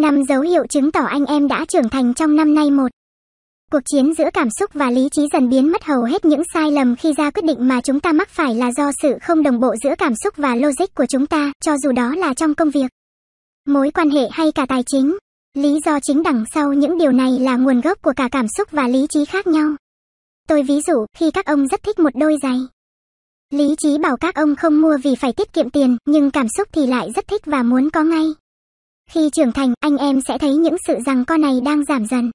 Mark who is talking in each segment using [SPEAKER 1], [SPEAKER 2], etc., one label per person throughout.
[SPEAKER 1] năm dấu hiệu chứng tỏ anh em đã trưởng thành trong năm nay một cuộc chiến giữa cảm xúc và lý trí dần biến mất hầu hết những sai lầm khi ra quyết định mà chúng ta mắc phải là do sự không đồng bộ giữa cảm xúc và logic của chúng ta cho dù đó là trong công việc mối quan hệ hay cả tài chính lý do chính đằng sau những điều này là nguồn gốc của cả cảm xúc và lý trí khác nhau tôi ví dụ khi các ông rất thích một đôi giày lý trí bảo các ông không mua vì phải tiết kiệm tiền nhưng cảm xúc thì lại rất thích và muốn có ngay khi trưởng thành, anh em sẽ thấy những sự rằng con này đang giảm dần.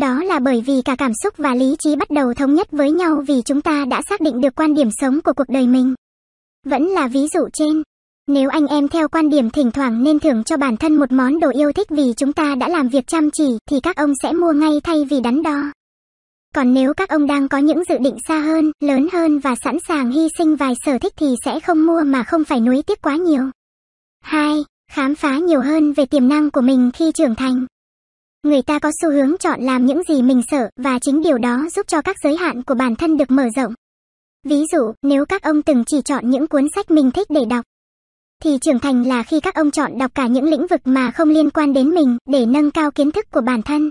[SPEAKER 1] Đó là bởi vì cả cảm xúc và lý trí bắt đầu thống nhất với nhau vì chúng ta đã xác định được quan điểm sống của cuộc đời mình. Vẫn là ví dụ trên. Nếu anh em theo quan điểm thỉnh thoảng nên thưởng cho bản thân một món đồ yêu thích vì chúng ta đã làm việc chăm chỉ thì các ông sẽ mua ngay thay vì đắn đo. Còn nếu các ông đang có những dự định xa hơn, lớn hơn và sẵn sàng hy sinh vài sở thích thì sẽ không mua mà không phải nuối tiếc quá nhiều. 2 khám phá nhiều hơn về tiềm năng của mình khi trưởng thành. Người ta có xu hướng chọn làm những gì mình sợ và chính điều đó giúp cho các giới hạn của bản thân được mở rộng. Ví dụ, nếu các ông từng chỉ chọn những cuốn sách mình thích để đọc, thì trưởng thành là khi các ông chọn đọc cả những lĩnh vực mà không liên quan đến mình để nâng cao kiến thức của bản thân.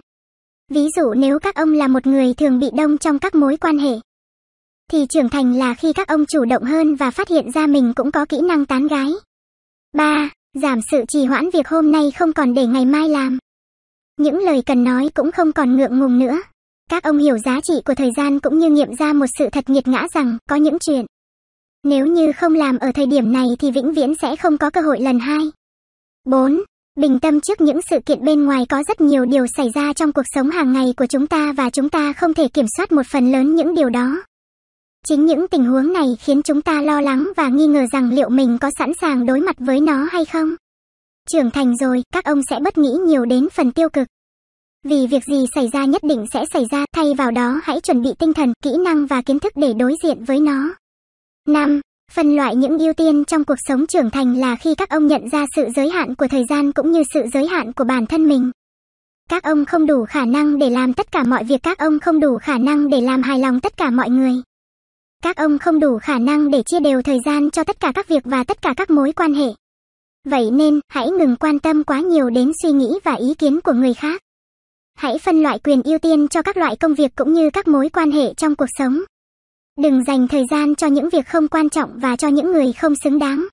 [SPEAKER 1] Ví dụ nếu các ông là một người thường bị đông trong các mối quan hệ, thì trưởng thành là khi các ông chủ động hơn và phát hiện ra mình cũng có kỹ năng tán gái. 3 giảm sự trì hoãn việc hôm nay không còn để ngày mai làm. Những lời cần nói cũng không còn ngượng ngùng nữa. Các ông hiểu giá trị của thời gian cũng như nghiệm ra một sự thật nghiệt ngã rằng có những chuyện. Nếu như không làm ở thời điểm này thì vĩnh viễn sẽ không có cơ hội lần hai. 4. Bình tâm trước những sự kiện bên ngoài có rất nhiều điều xảy ra trong cuộc sống hàng ngày của chúng ta và chúng ta không thể kiểm soát một phần lớn những điều đó. Chính những tình huống này khiến chúng ta lo lắng và nghi ngờ rằng liệu mình có sẵn sàng đối mặt với nó hay không. Trưởng thành rồi, các ông sẽ bất nghĩ nhiều đến phần tiêu cực. Vì việc gì xảy ra nhất định sẽ xảy ra, thay vào đó hãy chuẩn bị tinh thần, kỹ năng và kiến thức để đối diện với nó. 5. Phân loại những ưu tiên trong cuộc sống trưởng thành là khi các ông nhận ra sự giới hạn của thời gian cũng như sự giới hạn của bản thân mình. Các ông không đủ khả năng để làm tất cả mọi việc, các ông không đủ khả năng để làm hài lòng tất cả mọi người. Các ông không đủ khả năng để chia đều thời gian cho tất cả các việc và tất cả các mối quan hệ. Vậy nên, hãy ngừng quan tâm quá nhiều đến suy nghĩ và ý kiến của người khác. Hãy phân loại quyền ưu tiên cho các loại công việc cũng như các mối quan hệ trong cuộc sống. Đừng dành thời gian cho những việc không quan trọng và cho những người không xứng đáng.